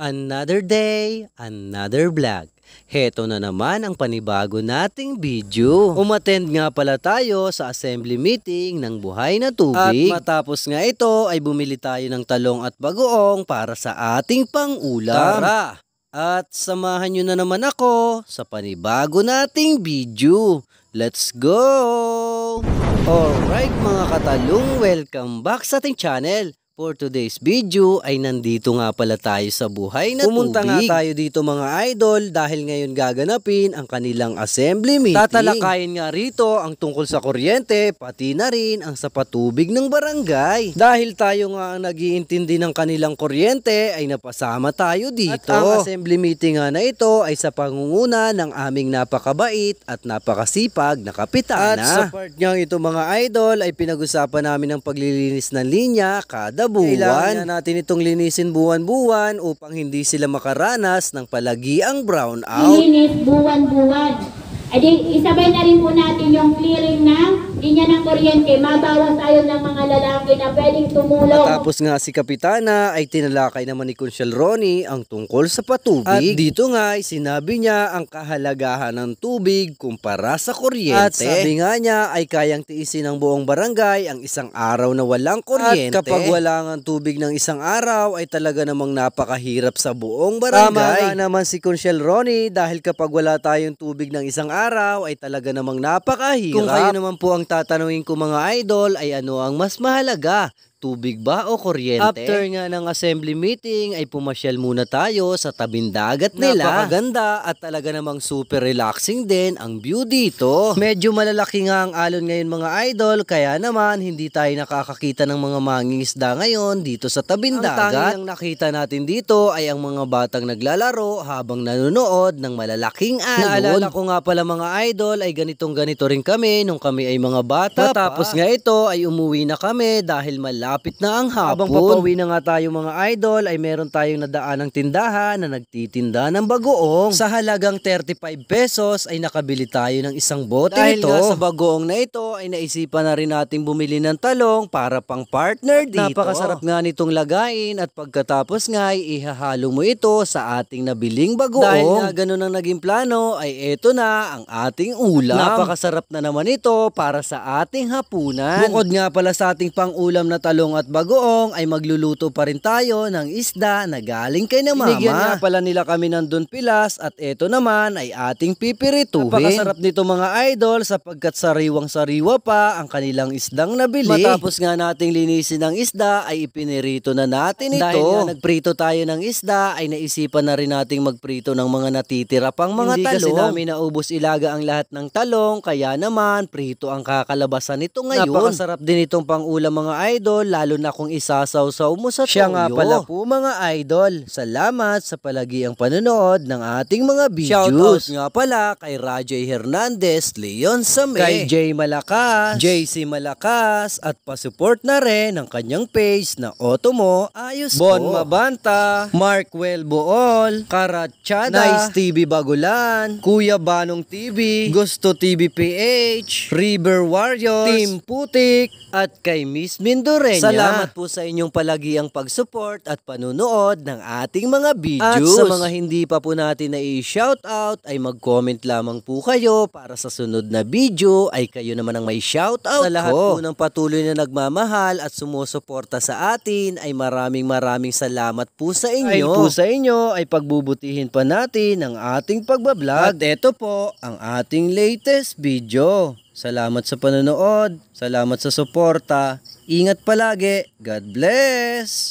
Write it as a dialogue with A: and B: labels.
A: Another day, another vlog. Heto na naman ang panibago nating video. Umattend nga pala tayo sa assembly meeting ng Buhay na Tubig. At matapos nga ito ay bumili tayo ng talong at bagoong para sa ating pangulam. Tara! At samahan nyo na naman ako sa panibago nating video. Let's go! Alright mga katalong, welcome back sa ating channel. For today's video ay nandito nga pala tayo sa buhay na Pumunta tubig. nga tayo dito mga idol dahil ngayon gaganapin ang kanilang assembly meeting. Tatalakayin nga rito ang tungkol sa kuryente pati na rin ang sa patubig ng barangay. Dahil tayo nga ang nagiintindi ng kanilang kuryente ay napasama tayo dito. At ang assembly meeting nga na ito ay sa pangunguna ng aming napakabait at napakasipag na kapitana. At sa part nga ito mga idol ay pinag-usapan namin ang paglilinis ng linya kada buwan. Kailangan natin itong linisin buwan-buwan upang hindi sila makaranas ng palagiang brownout. Linis buwan-buwan. Adi, isabay na rin po natin yung clearing ng linya ng kuryente, mabawas tayo ng mga lalaki na pwedeng tumulong. Matapos nga si Kapitana ay tinalakay naman ni Consuel Ronnie ang tungkol sa patubig. At dito nga ay sinabi niya ang kahalagahan ng tubig kumpara sa kuryente. At sabi nga niya ay kayang tiisin ng buong barangay ang isang araw na walang kuryente. At kapag wala ng tubig ng isang araw ay talaga namang napakahirap sa buong barangay. Tama nga naman si Consuel Ronnie dahil kapag wala tayong tubig ng isang araw ay talaga namang napakahirap. Kung kayo naman po ang tatanungin ko mga idol ay ano ang mas mahalaga Tubig ba o kuryente? After nga ng assembly meeting ay pumasyal muna tayo sa tabindagat nila. Napakaganda at talaga namang super relaxing din ang view dito. Medyo malalaki nga ang alon ngayon mga idol kaya naman hindi tayo nakakakita ng mga mangingisda ngayon dito sa tabindagat. Ang tanging nakita natin dito ay ang mga batang naglalaro habang nanonood ng malalaking alon. Naalala ko nga pala mga idol ay ganitong ganito rin kami nung kami ay mga bata. Matapos nga ito ay umuwi na kami dahil malaki Malapit na ang hapon. Habang papauwi na nga tayo mga idol ay meron tayong nadaanang tindahan na nagtitinda ng bagoong. Sa halagang 35 pesos ay nakabili tayo ng isang bote Dahil ito. Dahil sa bagoong na ito ay naisipan na rin nating bumili ng talong para pang partner dito. Napakasarap nga nitong lagain at pagkatapos nga ay ihahalo mo ito sa ating nabiling bagoong. Dahil nga ganun ang naging plano ay eto na ang ating ulam. Napakasarap na naman ito para sa ating hapunan. Bukod nga pala sa ating pang-ulam na talong Balong at Bagoong ay magluluto pa rin tayo ng isda na galing kay na mama. Binigyan nga pala nila kami ng Don Pilas at eto naman ay ating pipirituhin. Napakasarap nito mga idol sapagkat sariwang-sariwa pa ang kanilang isdang nabili. Matapos nga nating linisin ang isda ay ipinirito na natin ito. Dahil nga nagprito tayo ng isda ay naisipan na rin nating magprito ng mga natitira pang mga Hindi talong. Hindi kasi namin naubos ilaga ang lahat ng talong kaya naman prito ang kakalabasan nito ngayon. Napakasarap din itong pangulam mga idol lalo na kung isasawsaw mo sa Siya toyo. Siya nga pala po mga idol. Salamat sa palagiang panonood ng ating mga videos. Shoutout nga pala kay Rajay Hernandez, Leon Same, kay Jay Malakas, JC Malakas at pasuport na rin ng kanyang page na Otomo Ayos Bon ko. Mabanta, Mark Welbool, Karatchada, Nice TV Bagulan, Kuya Banong TV, Gusto TV PH, River Warriors, Team Putik at kay Miss Mindore kanya. Salamat po sa inyong palagiang pag-support at panunood ng ating mga videos. At sa mga hindi pa po natin na i shout out ay mag-comment lamang po kayo para sa sunod na video ay kayo naman ang may shout out Sa lahat ko. po ng patuloy na nagmamahal at sumusuporta sa atin ay maraming maraming salamat po sa inyo. Ay po sa inyo ay pagbubutihin pa natin ang ating pagbablog. At ito po ang ating latest video. Salamat sa panonood. Salamat sa suporta. Ingat palagi. God bless!